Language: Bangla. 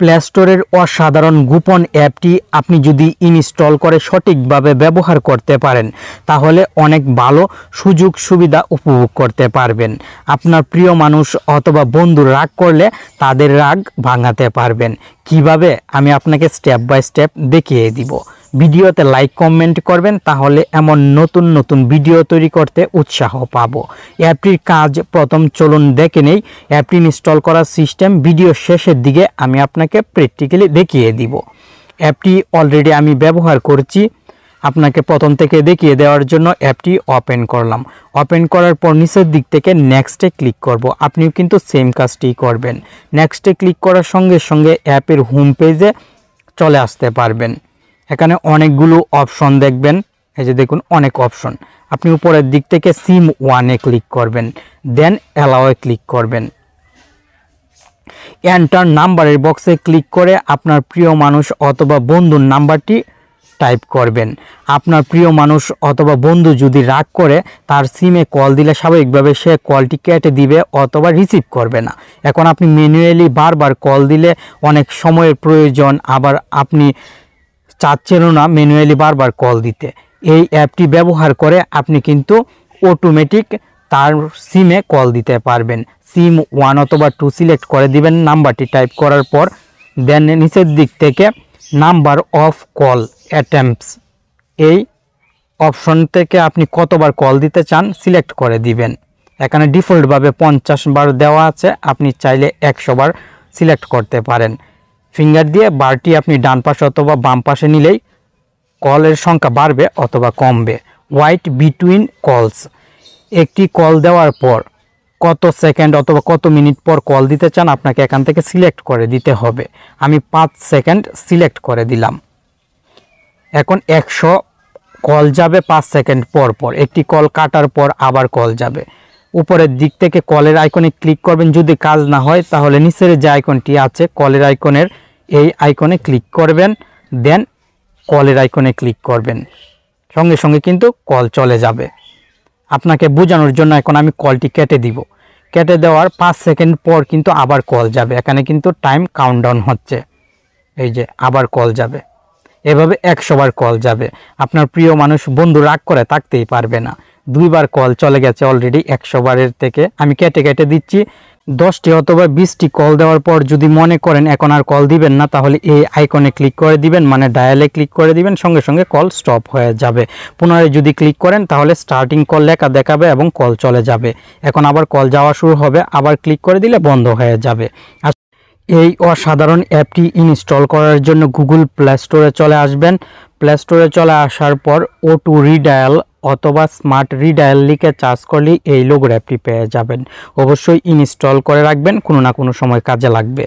প্লে অসাধারণ গোপন অ্যাপটি আপনি যদি ইনস্টল করে সঠিকভাবে ব্যবহার করতে পারেন তাহলে অনেক ভালো সুযোগ সুবিধা উপভোগ করতে পারবেন আপনার প্রিয় মানুষ অথবা বন্ধু রাগ করলে তাদের রাগ ভাঙাতে পারবেন কিভাবে আমি আপনাকে স্টেপ বাই স্টেপ দেখিয়ে দিব ভিডিওতে লাইক কমেন্ট করবেন তাহলে এমন নতুন নতুন ভিডিও তৈরি করতে উৎসাহ পাব অ্যাপটির কাজ প্রথম চলুন দেখে নেই অ্যাপটি ইনস্টল করার সিস্টেম ভিডিও শেষের দিকে আমি আপনাকে প্র্যাকটিক্যালি দেখিয়ে দিব অ্যাপটি অলরেডি আমি ব্যবহার করছি আপনাকে প্রথম থেকে দেখিয়ে দেওয়ার জন্য অ্যাপটি ওপেন করলাম ওপেন করার পর নিচের দিক থেকে নেক্সটে ক্লিক করব আপনিও কিন্তু সেম কাজটি করবেন নেক্সটে ক্লিক করার সঙ্গে সঙ্গে অ্যাপের হোম পেজে চলে আসতে পারবেন এখানে অনেকগুলো অপশন দেখবেন এই যে দেখুন অনেক অপশন আপনি উপরের দিক থেকে সিম ওয়ানে ক্লিক করবেন দেন অ্যালাওয়ে ক্লিক করবেন এন্টার নাম্বারের বক্সে ক্লিক করে আপনার প্রিয় মানুষ অথবা বন্ধুর নাম্বারটি টাইপ করবেন আপনার প্রিয় মানুষ অথবা বন্ধু যদি রাগ করে তার সিমে কল দিলে স্বাভাবিকভাবে সে কলটি কেটে দিবে অথবা রিসিভ করবে না এখন আপনি ম্যানুয়ালি বারবার কল দিলে অনেক সময়ের প্রয়োজন আবার আপনি চাচ্ছিল না ম্যানুয়ালি বারবার কল দিতে এই অ্যাপটি ব্যবহার করে আপনি কিন্তু অটোমেটিক তার সিমে কল দিতে পারবেন সিম ওয়ান অথবা টু সিলেক্ট করে দিবেন নাম্বারটি টাইপ করার পর দেন নিচের দিক থেকে নাম্বার অফ কল অ্যাটেম্পস এই অপশন থেকে আপনি কতবার কল দিতে চান সিলেক্ট করে দিবেন এখানে ডিফল্টভাবে পঞ্চাশ বার দেওয়া আছে আপনি চাইলে একশো বার সিলেক্ট করতে পারেন ফিঙ্গার দিয়ে বারটি আপনি ডান পাশে অথবা বাম পাশে নিলেই কলের সংখ্যা বাড়বে অথবা কমবে হোয়াইট বিটুইন কলস একটি কল দেওয়ার পর কত সেকেন্ড অথবা কত মিনিট পর কল দিতে চান আপনাকে এখান থেকে সিলেক্ট করে দিতে হবে আমি পাঁচ সেকেন্ড সিলেক্ট করে দিলাম এখন একশো কল যাবে পাঁচ সেকেন্ড পর পর একটি কল কাটার পর আবার কল যাবে উপরের দিক থেকে কলের আইকনে ক্লিক করবেন যদি কাজ না হয় তাহলে নিচের যে আইকনটি আছে কলের আইকনের এই আইকনে ক্লিক করবেন দেন কলের আইকনে ক্লিক করবেন সঙ্গে সঙ্গে কিন্তু কল চলে যাবে আপনাকে বোঝানোর জন্য এখন আমি কলটি কেটে দিব কেটে দেওয়ার পাঁচ সেকেন্ড পর কিন্তু আবার কল যাবে এখানে কিন্তু টাইম কাউন্টডাউন হচ্ছে এই যে আবার কল যাবে এভাবে একশোবার কল যাবে আপনার প্রিয় মানুষ বন্ধু রাগ করে থাকতেই পারবে না দুইবার কল চলে গেছে অলরেডি একশো বারের থেকে আমি কেটে কেটে দিচ্ছি দশটি অথবা বিশটি কল দেওয়ার পর যদি মনে করেন এখন আর কল দিবেন না তাহলে এই আইকনে ক্লিক করে দিবেন মানে ডায়ালে ক্লিক করে দিবেন সঙ্গে সঙ্গে কল স্টপ হয়ে যাবে পুনরায় যদি ক্লিক করেন তাহলে স্টার্টিং কল লেখা দেখাবে এবং কল চলে যাবে এখন আবার কল যাওয়া শুরু হবে আবার ক্লিক করে দিলে বন্ধ হয়ে যাবে এই অসাধারণ অ্যাপটি ইনস্টল করার জন্য গুগল প্লে স্টোরে চলে আসবেন প্লে স্টোরে চলে আসার পর ও টু রিডায়াল অথবা স্মার্ট রিডায়াল লিখে সার্চ করলেই এই লোগোর অ্যাপটি পেয়ে যাবেন অবশ্যই ইনস্টল করে রাখবেন কোনো না কোনো সময় কাজে লাগবে